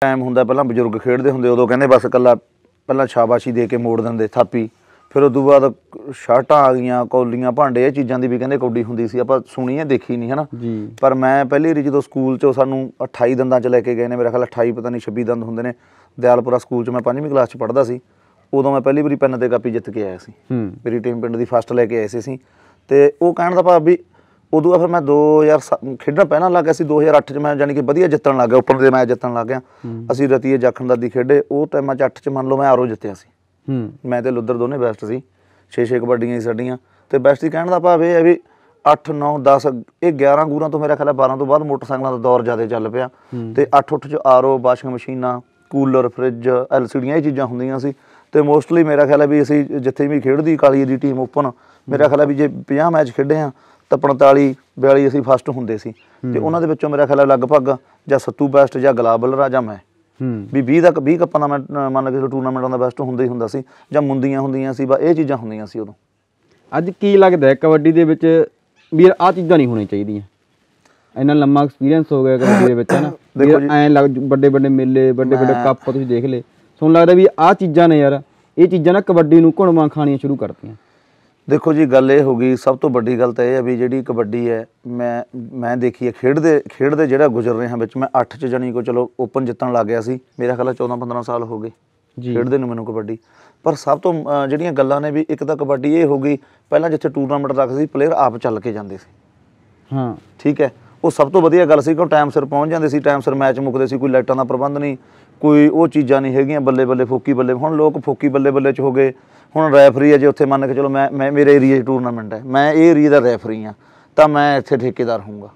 time ਹੁੰਦਾ ਪਹਿਲਾਂ ਬਜ਼ੁਰਗ ਖੇਡਦੇ ਹੁੰਦੇ ਉਦੋਂ ਕਹਿੰਦੇ ਬਸ ਕੱਲਾ ਪਹਿਲਾਂ ਸ਼ਾਬਾਸ਼ੀ ਦੇ ਕੇ ਮੋੜ ਦਿੰਦੇ ਥਾਪੀ ਫਿਰ ਉਦੋਂ ਬਾਅਦ ਸ਼ਰਟਾਂ ਆ ਗਈਆਂ ਕੌਲੀਆਂ ਭਾਂਡੇ ਇਹ ਚੀਜ਼ਾਂ ਦੀ ਵੀ ਕਹਿੰਦੇ ਕੌਡੀ ਹੁੰਦੀ ਸੀ ਆਪਾਂ ਸੁਣੀ ਹੈ ਦੇਖੀ ਨਹੀਂ ਹਨਾ ਪਰ ਮੈਂ ਪਹਿਲੀ ਵਾਰੀ ਜਦੋਂ ਸਕੂਲ 'ਚੋਂ ਸਾਨੂੰ 28 ਦੰਦਾਂ 'ਚ ਲੈ ਕੇ ਗਏ ਨੇ ਮੇਰਾ ਖਿਆਲ 28 ਪਤਾ ਨਹੀਂ 26 ਦੰਦ ਹੁੰਦੇ ਨੇ ਦਿਆਲਪੁਰਾ ਸਕੂਲ 'ਚ ਮੈਂ 5ਵੀਂ ਕਲਾਸ 'ਚ ਪੜ੍ਹਦਾ ਸੀ ਉਦੋਂ ਮੈਂ ਪਹਿਲੀ ਵਾਰੀ ਪੈਨ ਤੇ ਕਾਪੀ ਜਿੱਤ ਕੇ ਆਇਆ ਸੀ ਮੇਰੀ ਟੀਮ ਪਿੰਡ ਦੀ ਫਸਟ ਲੈ ਕੇ ਆਏ ਸੀ ਅਸੀਂ ਤੇ ਉਹ ਕਹਿਣ ਦਾ ਭਾਵ ਵੀ ਉਦੋਂ ਆ ਫਿਰ ਮੈਂ 2000 ਖੇਡਣਾ ਪਹਿਲਾਂ ਲੱਗ ਗਿਆ ਸੀ 2008 ਚ ਮੈਂ ਯਾਨੀ ਕਿ ਵਧੀਆ ਜਿੱਤਣ ਲੱਗ ਗਿਆ ਓਪਨ ਦੇ ਮੈਚ ਜਿੱਤਣ ਲੱਗ ਗਿਆ ਅਸੀਂ ਰਤੀਏ ਜਾਖਣ ਦਾਦੀ ਖੇਡੇ ਉਹ ਟਾਈਮਾਂ ਚ 8 ਚ ਮੰਨ ਲਓ ਮੈਂ ਆਰੋ ਜਿੱਤਿਆ ਸੀ ਮੈਂ ਤੇ ਲੁੱਦਰ ਦੋਨੇ ਬੈਸਟ ਸੀ 6-6 ਕਬੱਡੀਆਂ ਸਾਡੀਆਂ ਤੇ ਬੈਸਟ ਹੀ ਕਹਿਣ ਦਾ ਭਾਵ ਇਹ ਹੈ ਵੀ 8 9 10 ਇਹ 11 ਗੂਰਾਂ ਤੋਂ ਮੇਰਾ ਖਿਆਲ ਹੈ 12 ਤੋਂ ਬਾਅਦ ਮੋਟਰਸਾਈਕਲਾਂ ਦਾ ਦੌਰ ਜ਼ਿਆਦਾ ਚੱਲ ਪਿਆ ਤੇ 8 8 ਚ ਆਰੋ ਵਾਸ਼ਿੰਗ ਮਸ਼ੀਨਾਂ ਕੂਲਰ ਫ੍ਰਿਜ ਐਲਸੀਡੀਆਂ ਇਹ ਚੀਜ਼ਾਂ ਹੁੰਦੀਆਂ ਸੀ ਤੇ ਮੋਸਟਲੀ ਮੇਰਾ ਖਿਆਲ ਹੈ ਵੀ ਅਸੀਂ ਜਿੱਥੇ ਵੀ ਖੇਡਦੀ ਕਾਲੀ ਦੀ ਟੀਮ ਓਪਨ ਮੇਰਾ ਖਿਆਲ ਹੈ ਵੀ ਜੇ 50 ਮੈਚ ਖੇਡੇ ਆ ਤਾਂ 45 42 ਅਸੀਂ ਫਸਟ ਹੁੰਦੇ ਸੀ ਤੇ ਉਹਨਾਂ ਦੇ ਵਿੱਚੋਂ ਮੇਰਾ ਖਿਆਲ ਲਗਭਗ ਜਾਂ ਸੱਤੂ ਬੈਸਟ ਜਾਂ ਗਲਾਬਲ ਰਾਜਾ ਮੈਂ ਵੀ 20 ਤੱਕ 20 ਕੱਪਾਂ ਦਾ ਮੈਂ ਮੰਨ ਕੇ ਟੂਰਨਾਮੈਂਟਾਂ ਦਾ ਬੈਸਟ ਹੁੰਦਾ ਹੀ ਹੁੰਦਾ ਸੀ ਜਾਂ ਮੁੰਦੀਆਂ ਹੁੰਦੀਆਂ ਸੀ ਬਾ ਇਹ ਚੀਜ਼ਾਂ ਹੁੰਦੀਆਂ ਸੀ ਉਦੋਂ ਅੱਜ ਕੀ ਲੱਗਦਾ ਹੈ ਕਬੱਡੀ ਦੇ ਵਿੱਚ ਵੀ ਆ ਚੀਜ਼ਾਂ ਨਹੀਂ ਹੋਣੀਆਂ ਚਾਹੀਦੀਆਂ ਇੰਨਾ ਲੰਮਾ ਐਕਸਪੀਰੀਅੰਸ ਹੋ ਗਿਆ ਕਬੱਡੀ ਦੇ ਵਿੱਚ ਹੈ ਨਾ ਦੇਖੋ ਐ ਲੱਗ ਵੱਡੇ ਵੱਡੇ ਮੇਲੇ ਵੱਡੇ ਵੱਡੇ ਕੱਪ ਤੁਸੀਂ ਦੇਖ ਲੇ ਸੋਨ ਲੱਗਦਾ ਵੀ ਆ ਚੀਜ਼ਾਂ ਨੇ ਯਾਰ ਇਹ ਚੀਜ਼ਾਂ ਨਾ ਕਬੱਡੀ ਨੂੰ ਘੁਣਵਾ ਖਾਣੀਆਂ ਸ਼ੁਰੂ ਕਰਤੀਆਂ ਦੇਖੋ ਜੀ ਗੱਲ ਇਹ ਹੋ ਗਈ ਸਭ ਤੋਂ ਵੱਡੀ ਗੱਲ ਤਾਂ ਇਹ ਹੈ ਵੀ ਜਿਹੜੀ ਕਬੱਡੀ ਹੈ ਮੈਂ ਮੈਂ ਦੇਖੀ ਹੈ ਖੇਡਦੇ ਖੇਡਦੇ ਜਿਹੜਾ ਗੁਜ਼ਰ ਰਹੇ ਹਾਂ ਵਿੱਚ ਮੈਂ 8 ਚ ਜਾਨੀ ਕੋ ਚਲੋ ਓਪਨ ਜਿੱਤਣ ਲੱਗ ਗਿਆ ਸੀ ਮੇਰਾ ਖਿਆਲ 14 15 ਸਾਲ ਹੋ ਗਏ ਜੀ ਖੇਡਦੇ ਨੂੰ ਮੈਨੂੰ ਕਬੱਡੀ ਪਰ ਸਭ ਤੋਂ ਜਿਹੜੀਆਂ ਗੱਲਾਂ ਨੇ ਵੀ ਇੱਕ ਤਾਂ ਕਬੱਡੀ ਇਹ ਹੋ ਗਈ ਪਹਿਲਾਂ ਜਿੱਥੇ ਟੂਰਨਾਮੈਂਟ ਰੱਖਦੇ ਸੀ ਪਲੇਅਰ ਆਪ ਚੱਲ ਕੇ ਜਾਂਦੇ ਸੀ ਹਾਂ ਠੀਕ ਹੈ ਉਹ ਸਭ ਤੋਂ ਵਧੀਆ ਗੱਲ ਸੀ ਕਿ ਟਾਈਮ ਸਿਰ ਪਹੁੰਚ ਜਾਂਦੇ ਸੀ ਟਾਈਮ ਸਿਰ ਮੈਚ ਮੁੱਕਦੇ ਸੀ ਕੋਈ ਲਾਈਟਾਂ ਦਾ ਪ੍ਰਬੰਧ ਨਹੀਂ ਕੋਈ ਉਹ ਚੀਜ਼ਾਂ ਨਹੀਂ ਹੈਗੀਆਂ ਬੱਲੇ ਬੱਲੇ ਫੋਕੀ ਬੱਲੇ ਹੁਣ ਲੋਕ ਫੋਕੀ ਬੱਲੇ ਬੱਲੇ ਚ ਹੋ ਗਏ ਹੁਣ ਰੈਫਰੀ ਹੈ ਜੇ ਉੱਥੇ ਮੰਨ ਕੇ ਚਲੋ ਮੈਂ ਮੈਂ ਮੇਰੇ ਏਰੀਆ 'ਚ ਟੂਰਨਾਮੈਂਟ ਹੈ ਮੈਂ ਇਹ ਏਰੀਆ ਦਾ ਰੈਫਰੀ ਆ ਤਾਂ ਮੈਂ ਇੱਥੇ ਠੇਕੇਦਾਰ ਹੋਊਗਾ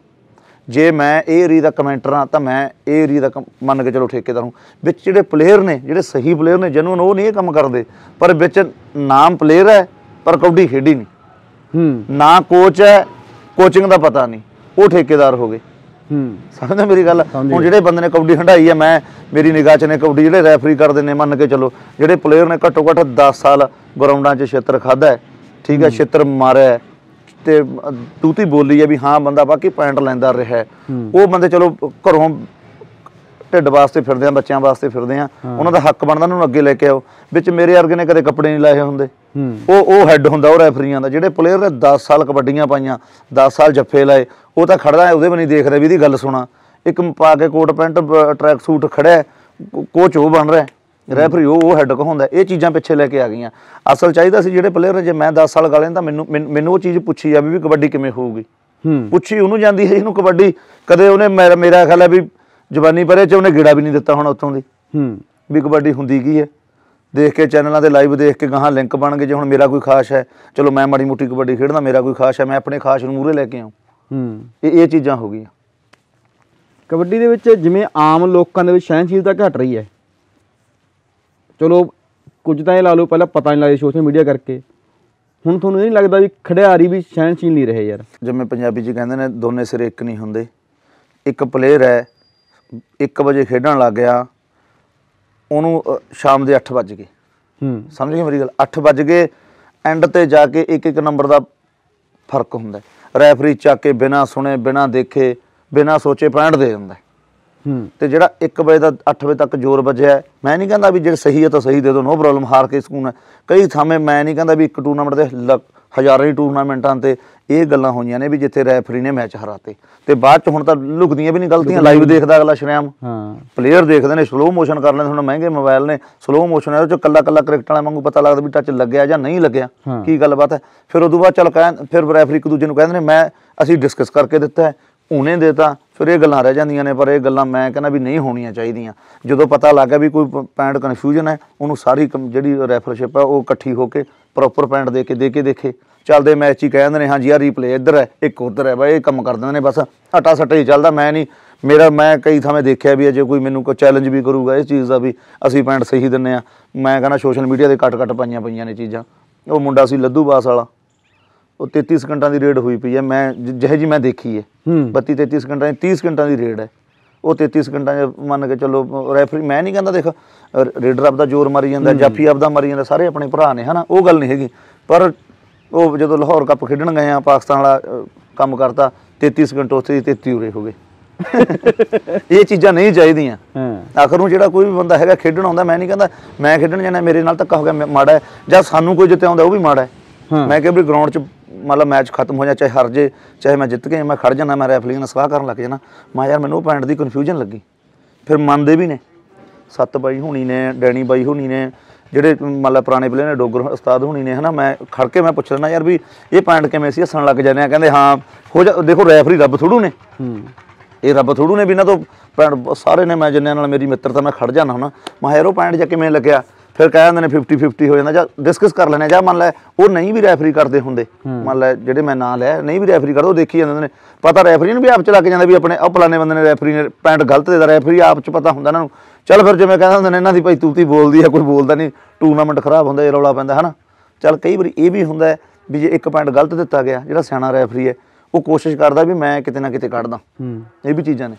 ਜੇ ਮੈਂ ਇਹ ਏਰੀਆ ਦਾ ਕਮੈਂਟਰ ਆ ਤਾਂ ਮੈਂ ਇਹ ਏਰੀਆ ਦਾ ਮੰਨ ਕੇ ਚਲੋ ਠੇਕੇਦਾਰ ਹੂੰ ਵਿੱਚ ਜਿਹੜੇ ਪਲੇਅਰ ਨੇ ਜਿਹੜੇ ਸਹੀ ਪਲੇਅਰ ਨੇ ਜਨੂਨ ਉਹ ਨਹੀਂ ਇਹ ਕੰਮ ਕਰਦੇ ਪਰ ਵਿੱਚ ਨਾਮ ਪਲੇਅਰ ਹੈ ਪਰ ਕਬੱਡੀ ਖੇਡੀ ਨਹੀਂ ਹੂੰ ਨਾ ਕੋਚ ਹੈ ਕੋਚਿੰਗ ਦਾ ਪਤਾ ਨਹੀਂ ਉਹ ਠੇਕੇਦਾਰ ਹੋ ਗਏ ਸਮਝਦਾ ਮੇਰੀ ਗੱਲ ਹੁਣ ਜਿਹੜੇ ਬੰਦੇ ਨੇ ਕਬੱਡੀ ਹੰਡਾਈ ਆ ਮੈਂ ਮੇਰੀ ਨਿਗਾਹ 'ਚ ਨੇ ਕਬੱਡੀ ਜਿਹੜੇ ਰੈਫਰੀ ਕਰਦੇ ਨੇ ਮੰਨ ਕੇ ਚੱਲੋ ਜਿਹੜੇ ਪਲੇਅਰ ਨੇ ਘੱਟੋ ਘੱਟ 10 ਸਾਲ ਗਰਾਊਂਡਾਂ 'ਚ ਛੇਤਰ ਖਾਦਾ ਠੀਕ ਹੈ ਛੇਤਰ ਮਾਰਿਆ ਤੇ ਤੂਤੀ ਬੋਲੀ ਹੈ ਵੀ ਹਾਂ ਬੰਦਾ ਬਾਕੀ ਪੁਆਇੰਟ ਲੈਂਦਾ ਰਿਹਾ ਉਹ ਬੰਦੇ ਚਲੋ ਘਰੋਂ ਢਿੱਡ ਵਾਸਤੇ ਫਿਰਦੇ ਆ ਬੱਚਿਆਂ ਵਾਸਤੇ ਫਿਰਦੇ ਆ ਉਹਨਾਂ ਦਾ ਹੱਕ ਬਣਦਾ ਉਹਨੂੰ ਅੱਗੇ ਲੈ ਕੇ ਆਓ ਵਿੱਚ ਮੇਰੇ ਵਰਗੇ ਨੇ ਕਦੇ ਕੱਪੜੇ ਨਹੀਂ ਲਾਏ ਹੁੰਦੇ ਉਹ ਉਹ ਹੈੱਡ ਹੁੰਦਾ ਉਹ ਰੈਫਰੀਆਂ ਦਾ ਜਿਹੜੇ ਪਲੇਅਰ ਨੇ 10 ਸਾਲ ਕਬੱਡੀਆਂ ਪਾਈਆਂ 10 ਸਾਲ ਜੱਫੇ ਲਾਏ ਉਹ ਤਾਂ ਖੜਦਾ ਉਹਦੇ ਵੀ ਨਹੀਂ ਦੇਖਦਾ ਵੀ ਇਹਦੀ ਗੱਲ ਸੁਣਾ ਇੱਕ ਪਾ ਕੇ ਕੋਟ ਪੈਂਟ ਟਰੈਕ ਸੂਟ ਖੜਿਆ ਕੋਚ ਉਹ ਬਣ ਰਿਹਾ ਰੈਫਰੀ ਉਹ ਉਹ ਹੈੱਡ ਕਹਾਉਂਦਾ ਇਹ ਚੀਜ਼ਾਂ ਪਿੱਛੇ ਲੈ ਕੇ ਆ ਗਈਆਂ ਅਸਲ ਚਾਹੀਦਾ ਸੀ ਜਿਹੜੇ ਪਲੇਅਰ ਨੇ ਜੇ ਮੈਂ 10 ਸਾਲ ਗਾਲੇ ਤਾਂ ਮੈਨੂੰ ਮੈਨੂੰ ਉਹ ਚੀਜ਼ ਪੁੱਛੀ ਆ ਵੀ ਕਬੱਡੀ ਕਿਵੇਂ ਹੋਊਗੀ ਪੁੱਛੀ ਉਹਨੂੰ ਜਾਂਦੀ ਹੈ ਇਹਨੂੰ ਕਬੱਡੀ ਕਦੇ ਉਹਨੇ ਮੇਰਾ ਖਿਆਲ ਹੈ ਵੀ ਜਵਾਨੀ ਪਰੇ ਚ ਉਹਨੇ ਗੇੜਾ ਵੀ ਨਹੀਂ ਦਿੱਤਾ ਹੁਣ ਉੱਥੋਂ ਦੀ ਹੂੰ ਵੀ ਕਬੱਡੀ ਹੁੰਦੀ ਕੀ ਹੈ ਦੇਖ ਕੇ ਚੈਨਲਾਂ ਤੇ ਲਾਈਵ ਦੇਖ ਕੇ ਗਾਹਾਂ ਲਿੰਕ ਬਣ ਗਏ ਜੇ ਹੁਣ ਮੇਰਾ ਕੋਈ ਖਾਸ ਹੈ ਚਲੋ ਮੈਂ ਮਾੜੀ ਮੋਟੀ ਕਬੱਡੀ ਖੇਡਦਾ ਮੇਰਾ ਕੋਈ ਖਾਸ ਹੈ ਮੈਂ ਆਪਣੇ ਖਾਸ ਨੂੰ ਮੂਰੇ ਲੈ ਕੇ ਆਉਂ ਹੂੰ ਇਹ ਇਹ ਚੀਜ਼ਾਂ ਹੋ ਗਈਆਂ ਕਬੱਡੀ ਦੇ ਵਿੱਚ ਜਿਵੇਂ ਆਮ ਲੋਕਾਂ ਦੇ ਵਿੱਚ ਸਹਿਨਸ਼ੀਲਤਾ ਘਟ ਰਹੀ ਹੈ ਚਲੋ ਕੁਝ ਤਾਂ ਇਹ ਲਾ ਲਓ ਪਹਿਲਾਂ ਪਤਾ ਨਹੀਂ ਲੱਗਦਾ ਸੋਸ਼ਲ ਮੀਡੀਆ ਕਰਕੇ ਹੁਣ ਤੁਹਾਨੂੰ ਇਹ ਨਹੀਂ ਲੱਗਦਾ ਵੀ ਖਿਡਾਰੀ ਵੀ ਸਹਿਨਸ਼ੀਲ ਨਹੀਂ ਰਹੇ ਯਾਰ ਜਿਵੇਂ ਪੰਜਾਬੀ 'ਚ ਕਹਿੰਦੇ ਨੇ ਦੋਨੇ ਸਿਰ ਇੱਕ ਨਹੀਂ ਹੁੰਦੇ ਇੱਕ ਪਲੇਅਰ ਹੈ 1 ਵਜੇ ਖੇਡਣ ਲੱਗ ਗਿਆ ਉਹਨੂੰ ਸ਼ਾਮ ਦੇ 8 ਵਜ ਗਏ ਹੂੰ ਸਮਝ ਗਏ ਮੇਰੀ ਗੱਲ 8 ਵਜ ਗਏ ਐਂਡ ਤੇ ਜਾ ਕੇ ਇੱਕ ਇੱਕ ਨੰਬਰ ਦਾ ਫਰਕ ਹੁੰਦਾ ਰੈਫਰੀ ਚੱਕ ਕੇ ਬਿਨਾ ਸੁਣੇ ਬਿਨਾ ਦੇਖੇ ਬਿਨਾ ਸੋਚੇ ਪੁਆਇੰਟ ਦੇ ਦਿੰਦਾ ਹੂੰ ਤੇ ਜਿਹੜਾ 1 ਵਜੇ ਦਾ 8 ਵਜੇ ਤੱਕ ਜ਼ੋਰ ਵੱਜਿਆ ਮੈਂ ਨਹੀਂ ਕਹਿੰਦਾ ਵੀ ਜਿਹੜਾ ਸਹੀ ਹੈ ਤਾਂ ਸਹੀ ਦੇ ਦਿਓ ਨੋ ਪ੍ਰੋਬਲਮ ਹਾਰ ਕੇ ਸਕੂਨ ਹੈ ਕਈ ਥਾਵੇਂ ਮੈਂ ਨਹੀਂ ਕਹਿੰਦਾ ਵੀ ਇੱਕ ਟੂਰਨਾਮੈਂਟ ਦੇ ਹਜ਼ਾਰਾਂ ਹੀ ਟੂਰਨਾਮੈਂਟਾਂ ਤੇ ਇਹ ਗੱਲਾਂ ਹੋਈਆਂ ਨੇ ਵੀ ਜਿੱਥੇ ਰੈਫਰੀ ਨੇ ਮੈਚ ਹਰਾਤੇ ਤੇ ਬਾਅਦ ਚ ਹੁਣ ਤਾਂ ਲੁਕਦੀਆਂ ਵੀ ਨਹੀਂ ਗਲਤੀਆਂ ਲਾਈਵ ਦੇਖਦਾ ਅਗਲਾ ਸ਼ਰਿਆਮ ਹਾਂ ਪਲੇਅਰ ਦੇਖਦੇ ਨੇ ਸਲੋ ਮੋਸ਼ਨ ਕਰ ਲੈਂਦੇ ਹੁਣ ਮਹਿੰਗੇ ਮੋਬਾਈਲ ਨੇ ਸਲੋ ਮੋਸ਼ਨ ਹੈ ਉਹ ਚ ਕੱਲਾ ਕੱਲਾ ਕ੍ਰਿਕਟ ਵਾਲਾ ਵਾਂਗੂ ਪਤਾ ਲੱਗਦਾ ਵੀ ਟੱਚ ਲੱਗਿਆ ਜਾਂ ਨਹੀਂ ਲੱਗਿਆ ਕੀ ਗੱਲਬਾਤ ਹੈ ਫਿਰ ਉਦੋਂ ਬਾਅਦ ਚਲ ਕਹ ਫਿਰ ਰੈਫਰੀ ਇੱਕ ਦੂਜੇ ਨੂੰ ਕਹਿੰਦੇ ਨੇ ਮੈਂ ਅਸੀਂ ਡਿਸਕਸ ਕਰਕੇ ਦਿੱਤਾ ਹੈ ਉਹਨੇ ਦੇਤਾ ਫਿਰ ਇਹ ਗੱਲਾਂ ਰਹਿ ਜਾਂਦੀਆਂ ਨੇ ਪਰ ਇਹ ਗੱਲਾਂ ਮੈਂ ਕਹਿੰਦਾ ਵੀ ਨਹੀਂ ਹੋਣੀਆਂ ਚਾਹੀਦੀਆਂ ਜਦੋਂ ਪਤਾ ਲੱਗਾ ਵੀ ਕੋਈ ਪੈਂਡ ਕਨਫਿਊਜ਼ਨ ਹੈ ਉਹਨੂੰ ਸਾਰੀ ਜਿਹੜੀ ਰੈਫਰਸ਼ਿਪ ਹੈ ਉਹ ਇਕੱਠੀ ਹੋ ਕੇ ਪ੍ਰੋਪਰ ਪੈਂਟ ਦੇ ਕੇ ਦੇ ਕੇ ਦੇਖੇ ਚੱਲਦੇ ਮੈਚ ਹੀ ਕਹਿੰਦੇ ਨੇ ਹਾਂਜੀ ਆ ਰੀਪਲੇ ਇੱਧਰ ਹੈ ਇੱਕ ਉੱਧਰ ਹੈ ਬਾਈ ਇਹ ਕੰਮ ਕਰ ਦਿੰਦੇ ਨੇ ਬਸ ਹਟਾ ਸੱਟਾ ਹੀ ਚੱਲਦਾ ਮੈਂ ਨਹੀਂ ਮੇਰਾ ਮੈਂ ਕਈ ਥਾਵੇਂ ਦੇਖਿਆ ਵੀ ਜੇ ਕੋਈ ਮੈਨੂੰ ਕੋਈ ਚੈਲੰਜ ਵੀ ਕਰੂਗਾ ਇਸ ਚੀਜ਼ ਦਾ ਵੀ ਅਸੀਂ ਪੈਂਟ ਸਹੀ ਦਿੰਨੇ ਆ ਮੈਂ ਕਹਿੰਦਾ ਸੋਸ਼ਲ ਮੀਡੀਆ ਦੇ ਕੱਟ ਕੱਟ ਪਾਈਆਂ ਪਈਆਂ ਨੇ ਚੀਜ਼ਾਂ ਉਹ ਮੁੰਡਾ ਸੀ ਲੱਦੂ ਬਾਸ ਵਾਲਾ ਉਹ 33 ਸਕਿੰਟਾਂ ਦੀ ਰੇਡ ਹੋਈ ਪਈ ਹੈ ਮੈਂ ਜਿਹੇ ਜੀ ਮੈਂ ਦੇਖੀ ਹੈ 32 33 ਸਕਿੰਟਾਂ 30 ਸਕਿੰਟਾਂ ਦੀ ਰੇਡ ਹੈ ਉਹ 33 ਸਕਿੰਟਾਂ 'ਚ ਮੰਨ ਕੇ ਚੱਲੋ ਰੈਫਰੀ ਮੈਂ ਨਹੀਂ ਕਹਿੰਦਾ ਦੇਖ ਰੇਡਰ ਆਪ ਦਾ ਜ਼ੋਰ ਮਾਰੀ ਜਾਂਦਾ ਜਾਫੀ ਆਪ ਦਾ ਮਾਰੀ ਜਾਂਦਾ ਸਾਰੇ ਆਪਣੇ ਭਰਾ ਨੇ ਹਨਾ ਉਹ ਗੱਲ ਨਹੀਂ ਹੈਗੀ ਪਰ ਉਹ ਜਦੋਂ ਲਾਹੌਰ ਕੱਪ ਖੇਡਣ ਗਏ ਆ ਪਾਕਿਸਤਾਨ ਵਾਲਾ ਕੰਮ ਕਰਤਾ 33 ਸਕਿੰਟ ਉੱਥੇ ਤੇ 33 ਉਰੇ ਹੋ ਗਏ ਇਹ ਚੀਜ਼ਾਂ ਨਹੀਂ ਚਾਹੀਦੀਆਂ ਆਖਰ ਨੂੰ ਜਿਹੜਾ ਕੋਈ ਵੀ ਬੰਦਾ ਹੈਗਾ ਖੇਡਣ ਆਉਂਦਾ ਮੈਂ ਨਹੀਂ ਕਹਿੰਦਾ ਮੈਂ ਖੇਡਣ ਜਾਣਾ ਮੇਰੇ ਨਾਲ ਤਾਂ ਕਹੋਗੇ ਮਾੜਾ ਹੈ ਜਾਂ ਸਾਨੂੰ ਕੋਈ ਜਿੱਤੇ ਆਉਂਦਾ ਉਹ ਵੀ ਮਾੜਾ ਹੈ ਮੈਂ ਕਿਹਾ ਵੀ ਗਰਾਊਂਡ 'ਚ ਮਤਲਬ ਮੈਚ ਖਤਮ ਹੋ ਜਾ ਚਾਹੇ ਹਰ ਜੇ ਚਾਹੇ ਮੈਂ ਜਿੱਤ ਕੇ ਮੈਂ ਖੜ ਜਾਣਾ ਮੈਂ ਰੈਫਰੀ ਨਾਲ ਸਵਾਹ ਕਰਨ ਲੱਗ ਜਾਣਾ ਮੈਂ ਯਾਰ ਮੈਨੂੰ ਉਹ ਪੁਆਇੰਟ ਦੀ ਕਨਫਿਊਜ਼ਨ ਲੱਗੀ ਫਿਰ ਮੰਨਦੇ ਵੀ ਨੇ ਸੱਤ ਬਾਈ ਹੁਣੀ ਨੇ ਡੈਣੀ ਬਾਈ ਹੁਣੀ ਨੇ ਜਿਹੜੇ ਮਤਲਬ ਪੁਰਾਣੇ ਪਲੇਅਰ ਨੇ ਡੋਗਰ ਉਸਤਾਦ ਹੁਣੀ ਨੇ ਹਨਾ ਮੈਂ ਖੜ ਕੇ ਮੈਂ ਪੁੱਛ ਲੈਣਾ ਯਾਰ ਵੀ ਇਹ ਪੁਆਇੰਟ ਕਿਵੇਂ ਸੀ ਹੱਸਣ ਲੱਗ ਜਾਂਦੇ ਆ ਕਹਿੰਦੇ ਹਾਂ ਹੋ ਜਾ ਦੇਖੋ ਰੈਫਰੀ ਰੱਬ ਥੋੜੂ ਨੇ ਇਹ ਰੱਬ ਥੋੜੂ ਨੇ ਵੀ ਇਹਨਾਂ ਤੋਂ ਸਾਰੇ ਨੇ ਮੈਂ ਜਿੰਨਿਆਂ ਨਾਲ ਮੇਰੀ ਮਿੱਤਰਤਾ ਮੈਂ ਖੜ ਜਾਣਾ ਹਨਾ ਮੈਂ ਯਾਰ ਉਹ ਪੁਆਇੰਟ ਜਾਂ ਕਿਵੇਂ ਲੱਗਿਆ ਫਿਰ ਕਹਿ ਜਾਂਦੇ ਨੇ 50 50 ਹੋ ਜਾਂਦਾ ਜਾਂ ਡਿਸਕਸ ਕਰ ਲੈਣੇ ਜਾਂ ਮੰਨ ਲੈ ਉਹ ਨਹੀਂ ਵੀ ਰੈਫਰੀ ਕਰਦੇ ਹੁੰਦੇ ਮੰਨ ਲੈ ਜਿਹੜੇ ਮੈਂ ਨਾਂ ਲਿਆ ਨਹੀਂ ਵੀ ਰੈਫਰੀ ਕਰਦੇ ਉਹ ਦੇਖੀ ਜਾਂਦੇ ਨੇ ਪਤਾ ਰੈਫਰੀ ਨੂੰ ਵੀ ਆਪ ਚ ਲੱਗ ਜਾਂਦਾ ਵੀ ਆਪਣੇ ਉਹ ਪਲਾਨੇ ਬੰਦੇ ਨੇ ਰੈਫਰੀ ਨੇ ਪੈਂਟ ਗਲਤ ਦੇ ਦਾ ਰੈਫਰੀ ਆਪ ਚ ਪਤਾ ਹੁੰਦਾ ਇਹਨਾਂ ਨੂੰ ਚੱਲ ਫਿਰ ਜਿਵੇਂ ਕਹਿੰਦੇ ਹੁੰਦੇ ਨੇ ਇਹਨਾਂ ਦੀ ਭਾਈ ਤੂਤੀ ਬੋਲਦੀ ਆ ਕੋਈ ਬੋਲਦਾ ਨਹੀਂ ਟੂਰਨਾਮੈਂਟ ਖਰਾਬ ਹੁੰਦਾ ਇਹ ਰੌਲਾ ਪੈਂਦਾ ਹਨਾ ਚੱਲ ਕਈ ਵਾਰੀ ਇਹ ਵੀ ਹੁੰਦਾ ਵੀ ਜੇ ਇੱਕ ਪੈਂਟ ਗਲਤ ਦਿੱਤਾ ਗਿਆ ਜਿਹੜਾ ਸਿਆਣਾ ਰੈਫਰੀ ਹੈ ਉਹ ਕੋਸ਼ਿਸ਼ ਕਰਦਾ ਵੀ ਮੈਂ ਕਿਤੇ ਨਾ ਕਿਤੇ ਕੱਢਦਾ ਇਹ ਵੀ ਚੀਜ਼ਾਂ ਨੇ